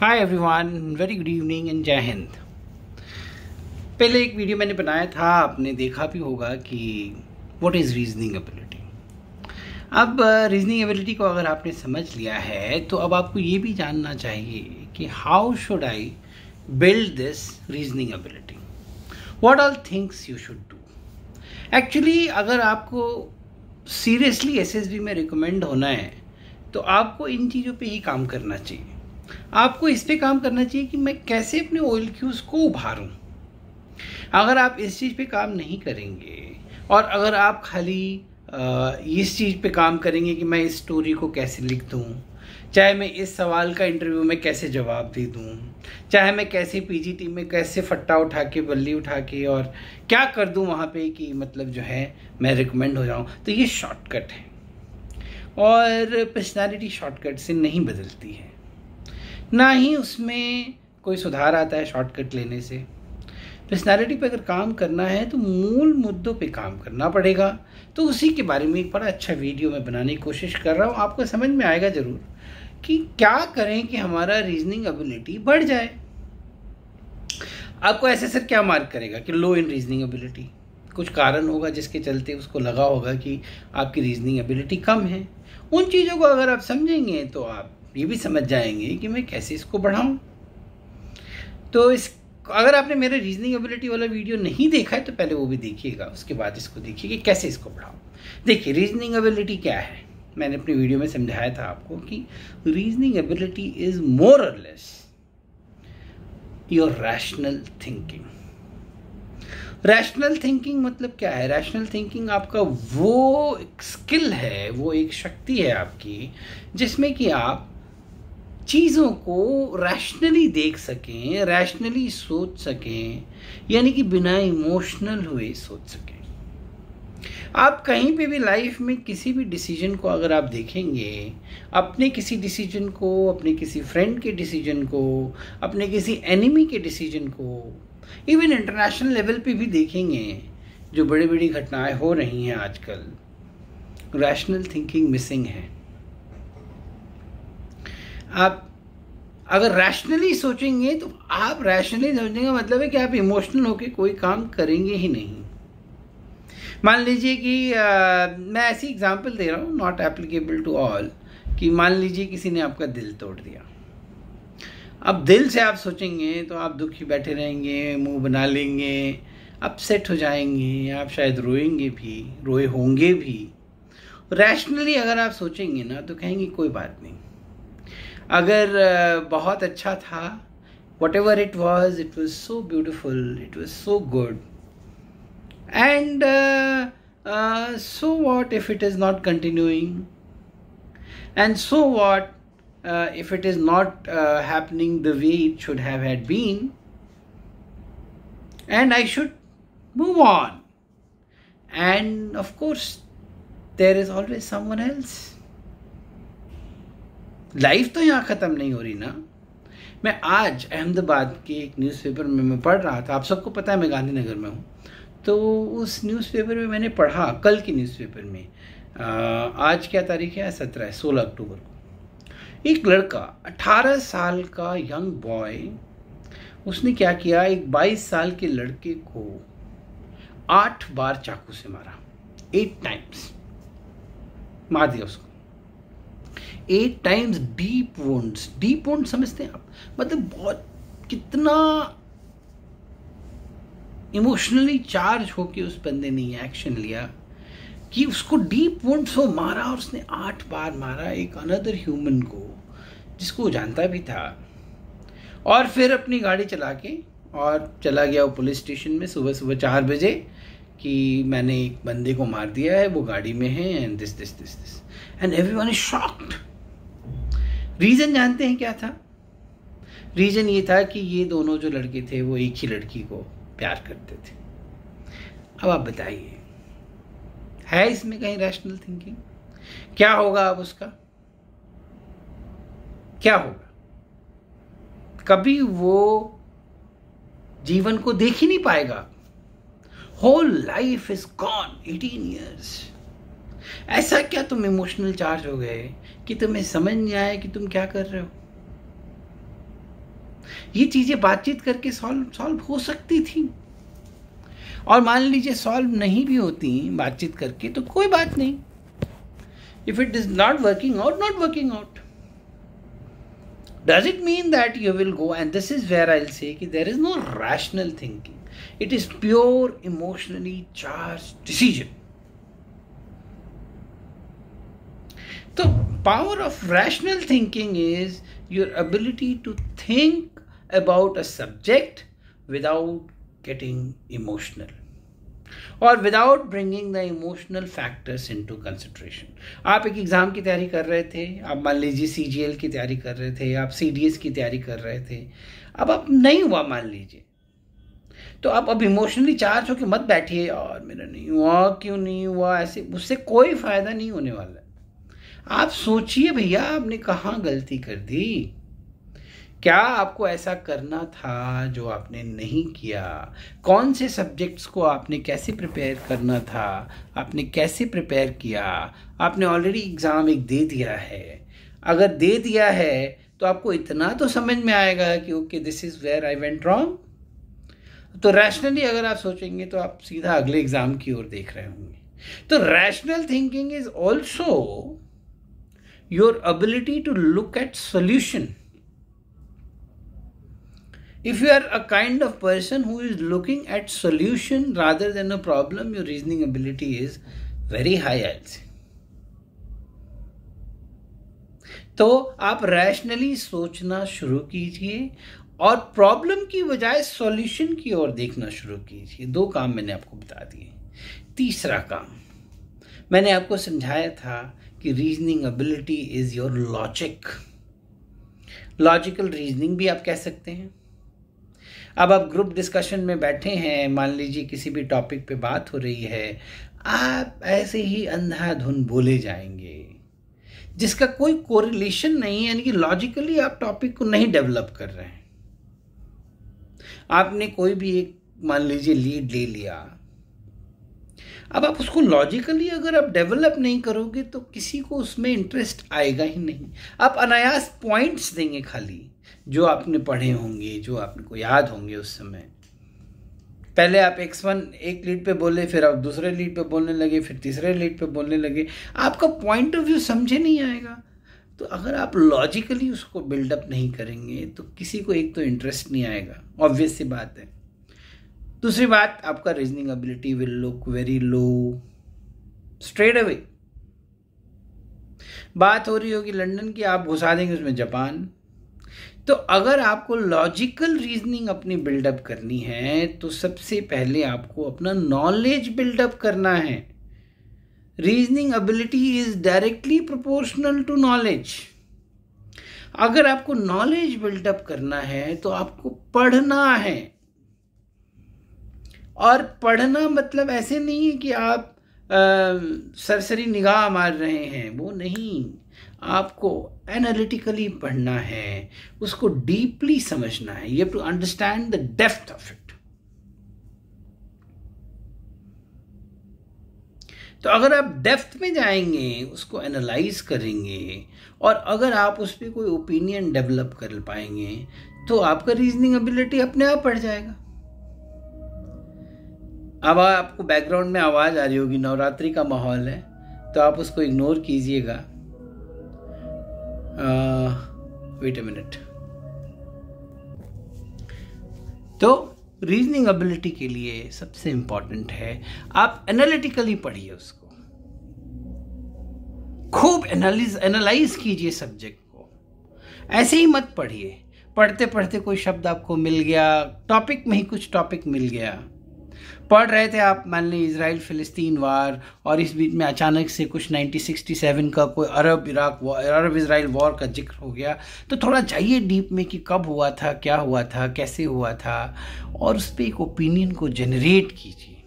hi everyone very good evening and जय हिंद पहले एक वीडियो मैंने बनाया था आपने देखा भी होगा कि व्हाट इज़ रीजनिंग एबिलिटी अब रीजनिंग एबिलिटी को अगर आपने समझ लिया है तो अब आपको ये भी जानना चाहिए कि how should I build this reasoning ability what are things you should do actually अगर आपको सीरियसली एस में रिकमेंड होना है तो आपको इन चीज़ों पर ही काम करना चाहिए आपको इस पर काम करना चाहिए कि मैं कैसे अपने ऑयल क्यूज़ को उभारूँ अगर आप इस चीज़ पे काम नहीं करेंगे और अगर आप खाली इस चीज़ पे काम करेंगे कि मैं इस स्टोरी को कैसे लिख दूँ चाहे मैं इस सवाल का इंटरव्यू में कैसे जवाब दे दूँ चाहे मैं कैसे पीजी टीम में कैसे फट्टा उठा के बल्ली उठा के और क्या कर दूँ वहाँ पे कि मतलब जो है मैं रिकमेंड हो जाऊँ तो ये शॉर्टकट है और पर्सनालिटी शॉर्टकट से नहीं बदलती है ना ही उसमें कोई सुधार आता है शॉर्टकट लेने से पर्सनैलिटी पे अगर काम करना है तो मूल मुद्दों पे काम करना पड़ेगा तो उसी के बारे में एक बड़ा अच्छा वीडियो मैं बनाने की कोशिश कर रहा हूँ आपको समझ में आएगा ज़रूर कि क्या करें कि हमारा रीजनिंग एबिलिटी बढ़ जाए आपको ऐसे सर क्या मार्क करेगा कि लो इन रीजनिंग एबिलिटी कुछ कारण होगा जिसके चलते उसको लगा होगा कि आपकी रीजनिंग एबिलिटी कम है उन चीज़ों को अगर आप समझेंगे तो आप ये भी समझ जाएंगे कि मैं कैसे इसको बढ़ाऊँ तो इस अगर आपने मेरे रीजनिंग एबिलिटी वाला वीडियो नहीं देखा है तो पहले वो भी देखिएगा उसके बाद इसको देखिए कि कैसे इसको बढ़ाऊँ देखिए रीजनिंग एबिलिटी क्या है मैंने अपने वीडियो में समझाया था आपको कि रीजनिंग एबिलिटी इज मोर और less your rational thinking rational thinking मतलब क्या है रैशनल थिंकिंग आपका वो स्किल है वो एक शक्ति है आपकी जिसमें कि आप चीज़ों को रैशनली देख सकें रैशनली सोच सकें यानी कि बिना इमोशनल हुए सोच सकें आप कहीं पे भी लाइफ में किसी भी डिसीजन को अगर आप देखेंगे अपने किसी डिसीजन को अपने किसी फ्रेंड के डिसीजन को अपने किसी एनिमी के डिसीजन को इवन इंटरनेशनल लेवल पे भी देखेंगे जो बड़ी बड़ी घटनाएं हो रही हैं आजकल रैशनल थिंकिंग मिसिंग है आप अगर रैशनली सोचेंगे तो आप रैशनली सोचने का मतलब है कि आप इमोशनल होकर कोई काम करेंगे ही नहीं मान लीजिए कि आ, मैं ऐसी एग्जांपल दे रहा हूँ नॉट एप्लीकेबल टू ऑल कि मान लीजिए किसी ने आपका दिल तोड़ दिया अब दिल से आप सोचेंगे तो आप दुखी बैठे रहेंगे मुंह बना लेंगे अपसेट हो जाएंगे आप शायद रोएंगे भी रोए होंगे भी रैशनली अगर आप सोचेंगे ना तो कहेंगे कोई बात नहीं अगर it was था whatever it was it was so beautiful it was so good and so what if it if it is not happening the way it should have had been and i should move on and of course there is always someone else life तो यहाँ ख़त्म नहीं हो रही ना मैं आज अहमदाबाद के एक न्यूज़पेपर में मैं पढ़ रहा था आप सबको पता है मैं गांधीनगर में हूँ तो उस न्यूज़पेपर में मैंने पढ़ा कल की न्यूज़पेपर में आ, आज क्या तारीख है सत्रह है सोलह अक्टूबर को एक लड़का अठारह साल का यंग बॉय उसने क्या किया एक बाईस साल के लड़के को आठ बार चाकू से मारा एट टाइम्स मार दिया उसको eight times deep wounds deep wound समझते हैं आप मतलब बहुत कितना इमोशनली चार्ज होके उस बंदे ने एक्शन लिया कि उसको डीप वोन्ड हो मारा और उसने आठ बार मारा एक अनदर ह्यूमन को जिसको वो जानता भी था और फिर अपनी गाड़ी चला के और चला गया वो पुलिस स्टेशन में सुबह सुबह चार बजे कि मैंने एक बंदे को मार दिया है वो गाड़ी में है and this this this this and everyone is shocked reason जानते हैं क्या था रीज़न ये था कि ये दोनों जो लड़के थे वो एक ही लड़की को प्यार करते थे अब आप बताइए है इसमें कहीं रैशनल थिंकिंग क्या होगा अब उसका क्या होगा कभी वो जीवन को देख ही नहीं पाएगा whole life is gone eighteen years ऐसा क्या तुम इमोशनल चार्ज हो गए कि तुम्हें समझ नहीं आया कि तुम क्या कर रहे हो ये चीजें बातचीत करके सॉल्व सॉल्व हो सकती थी और मान लीजिए सॉल्व नहीं भी होती बातचीत करके तो कोई बात नहीं if it is not working out not working out does it mean that you will go and this is where I say there is is rational thinking it is pure emotionally charge decision तो power of rational thinking is your ability to think about a subject without getting emotional और without bringing the emotional factors into consideration आप एक exam की तैयारी कर रहे थे आप मान लीजिए सी जी एल की तैयारी कर रहे थे आप सी डी एस की तैयारी कर रहे थे अब आप नहीं हुआ मान लीजिए तो आप अब इमोशनली चार्ज होकर मत बैठिए और मेरा नहीं हुआ क्यों नहीं हुआ ऐसे उससे कोई फ़ायदा नहीं होने वाला आप सोचिए भैया आपने कहाँ गलती कर दी क्या आपको ऐसा करना था जो आपने नहीं किया कौन से सब्जेक्ट्स को आपने कैसे प्रिपेयर करना था आपने कैसे प्रिपेयर किया आपने ऑलरेडी एग्ज़ाम एक दे दिया है अगर दे दिया है तो आपको इतना तो समझ में आएगा कि okay this is where I went wrong तो रैशनली अगर आप सोचेंगे तो आप सीधा अगले एग्ज़ाम की ओर देख रहे होंगे तो rational thinking is also your ability to look at solution if you are a kind of person who is looking at solution rather than a problem your reasoning ability is very high i'll say तो आप rationally सोचना शुरू कीजिए और problem की बजाय solution की ओर देखना शुरू कीजिए दो काम मैंने आपको बता दिए तीसरा काम मैंने आपको समझाया था कि reasoning ability is your logic logical reasoning भी आप कह सकते हैं अब आप ग्रुप डिस्कशन में बैठे हैं मान लीजिए किसी भी टॉपिक पे बात हो रही है आप ऐसे ही अंधाधुन बोले जाएंगे जिसका कोई कोरिलेशन नहीं है यानी कि लॉजिकली आप टॉपिक को नहीं डेवलप कर रहे हैं आपने कोई भी एक मान लीजिए लीड ले लिया अब आप उसको लॉजिकली अगर आप डेवलप नहीं करोगे तो किसी को उसमें इंटरेस्ट आएगा ही नहीं आप अनायास पॉइंट्स देंगे खाली जो आपने पढ़े होंगे जो आपको याद होंगे उस समय पहले आप एक्स वन एक लीड पे बोले फिर आप दूसरे लीड पे बोलने लगे फिर तीसरे लीड पे बोलने लगे आपका पॉइंट ऑफ व्यू समझे नहीं आएगा तो अगर आप लॉजिकली उसको बिल्डअप नहीं करेंगे तो किसी को एक तो इंटरेस्ट नहीं आएगा ऑब्वियस सी बात है दूसरी बात आपका reasoning ability will look very low straight away बात हो रही होगी लंदन की आप घुसा देंगे उसमें जापान तो अगर आपको लॉजिकल रीजनिंग अपनी बिल्डअप करनी है तो सबसे पहले आपको अपना नॉलेज बिल्डअप करना है reasoning ability is directly proportional to knowledge अगर आपको नॉलेज बिल्डअप करना है तो आपको पढ़ना है और पढ़ना मतलब ऐसे नहीं है कि आप आ, सरसरी निगाह मार रहे हैं वो नहीं आपको एनालिटिकली पढ़ना है उसको डीपली समझना है you have to understand the depth of it तो अगर आप डेप्थ में जाएंगे उसको एनालाइज करेंगे और अगर आप उस पर कोई ओपिनियन डेवलप कर पाएंगे तो आपका रीजनिंग एबिलिटी अपने आप बढ़ जाएगा अब आपको बैकग्राउंड में आवाज़ आ रही होगी नवरात्रि का माहौल है तो आप उसको इग्नोर कीजिएगा वेट ए मिनट तो रीजनिंग एबिलिटी के लिए सबसे इंपॉर्टेंट है आप एनालिटिकली पढ़िए उसको खूब एनालिज एनालाइज कीजिए सब्जेक्ट को ऐसे ही मत पढ़िए पढ़ते पढ़ते कोई शब्द आपको मिल गया टॉपिक में ही कुछ टॉपिक मिल गया पढ़ रहे थे आप मान लें इसराइल फ़िलिस्तीन वार और इस बीच में अचानक से कुछ 1967 का कोई Arab Iraq Arab Israel war का जिक्र हो गया तो थोड़ा चाहिए डीप में कि कब हुआ था क्या हुआ था कैसे हुआ था और उस पर एक ओपिनियन को जनरेट कीजिए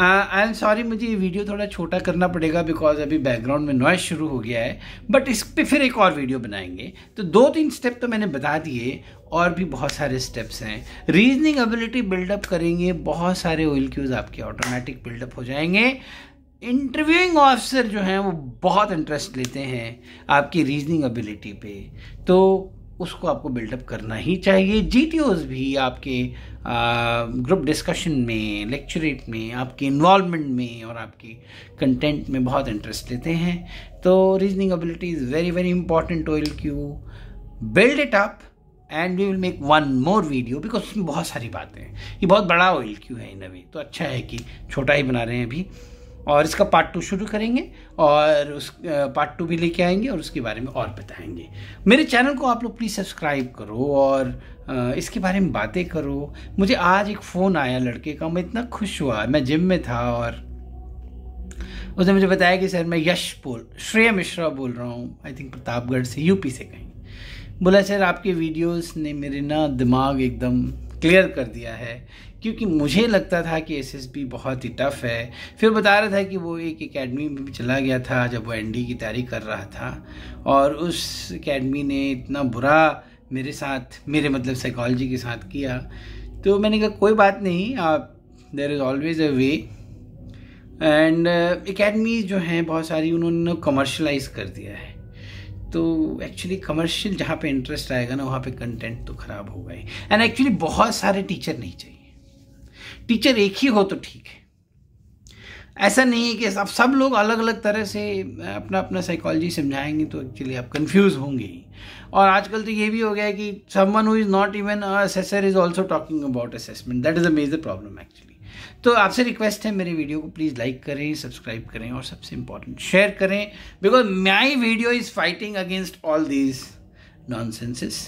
आई एम सॉरी मुझे ये वीडियो थोड़ा छोटा करना पड़ेगा बिकॉज अभी बैकग्राउंड में नॉइज शुरू हो गया है बट इस पर फिर एक और वीडियो बनाएंगे तो दो तीन स्टेप तो मैंने बता दिए और भी बहुत सारे स्टेप्स हैं रीजनिंग एबिलिटी बिल्डअप करेंगे बहुत सारे ऑयल क्यूज़ आपके ऑटोमेटिक बिल्डअप हो जाएंगे इंटरव्यूइंग ऑफिसर जो हैं वो बहुत इंटरेस्ट लेते हैं आपकी रीजनिंग एबिलिटी पे तो उसको आपको बिल्डअप करना ही चाहिए जी भी आपके ग्रुप डिस्कशन में लेक्चरेट में आपके इन्वॉलमेंट में और आपके कंटेंट में बहुत इंटरेस्ट लेते हैं तो reasoning ability is very very important oil cue build it up and we will make one more video because उसमें बहुत सारी बातें हैं ये बहुत बड़ा ऑयल क्यू है इन अभी तो अच्छा है कि छोटा ही बना रहे हैं अभी और इसका पार्ट टू शुरू करेंगे और उस पार्ट टू भी लेके आएंगे और उसके बारे में और बताएंगे मेरे चैनल को आप लोग प्लीज़ सब्सक्राइब करो और इसके बारे में बातें करो मुझे आज एक फ़ोन आया लड़के का मैं इतना खुश हुआ मैं जिम में था और उसने मुझे बताया कि सर मैं यश बोल श्रेय मिश्रा बोल रहा हूँ आई थिंक प्रतापगढ़ से यूपी से कहीं बोला सर आपके वीडियोस ने मेरे ना दिमाग एकदम क्लियर कर दिया है क्योंकि मुझे लगता था कि एस बहुत ही टफ है फिर बता रहा था कि वो एक एकेडमी में भी चला गया था जब वो एन की तैयारी कर रहा था और उस एकेडमी ने इतना बुरा मेरे साथ मेरे मतलब साइकोलॉजी के साथ किया तो मैंने कहा कोई बात नहीं आप there is always a way and academy जो हैं बहुत सारी उन्होंने कमर्शलाइज कर दिया है तो एक्चुअली कमर्शियल जहाँ पे इंटरेस्ट आएगा ना वहाँ पे कंटेंट तो ख़राब होगा ही एंड एक्चुअली बहुत सारे टीचर नहीं चाहिए टीचर एक ही हो तो ठीक है ऐसा नहीं है कि आप सब लोग अलग अलग तरह से अपना अपना साइकोलॉजी समझाएंगे तो एक्चुअली आप कंफ्यूज होंगे ही और आजकल तो ये भी हो गया है कि someone who is not even assessor is also talking about assessment that is a major problem actually तो आपसे रिक्वेस्ट है मेरे वीडियो को प्लीज़ लाइक करें सब्सक्राइब करें और सबसे इंपॉर्टेंट शेयर करें because my video is fighting against all these nonsenses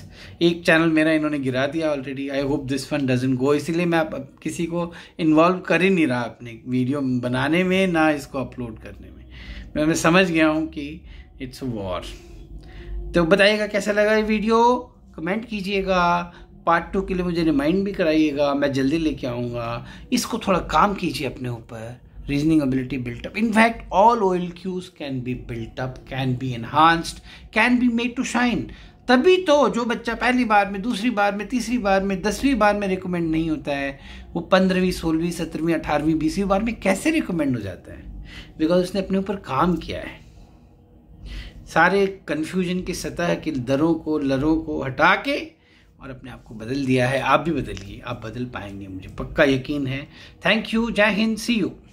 एक चैनल मेरा इन्होंने गिरा दिया already I hope this one doesn't go इसीलिए मैं अब किसी को इन्वॉल्व कर ही नहीं रहा अपने वीडियो बनाने में ना इसको अपलोड करने में मैं, मैं समझ गया हूँ कि इट्स अ वॉर तो बताइएगा कैसा लगा ये वीडियो कमेंट कीजिएगा पार्ट टू के लिए मुझे रिमाइंड भी कराइएगा मैं जल्दी लेके आऊँगा इसको थोड़ा काम कीजिए अपने ऊपर reasoning ability built up in fact all oil cues can be be can be enhanced can be made to shine तभी तो जो बच्चा पहली बार में दूसरी बार में तीसरी बार में दसवीं बार में रिकमेंड नहीं होता है वो पंद्रहवीं सोलहवीं सत्रहवीं अठारहवीं बीसवीं बार में कैसे रिकमेंड हो जाता है बिकॉज उसने अपने ऊपर काम किया है सारे कन्फ्यूजन की सतह के दरों को लरों को हटा के और अपने आप को बदल दिया है आप भी बदलिए आप बदल पाएंगे मुझे पक्का यकीन है थैंक यू जय हिंद सी यू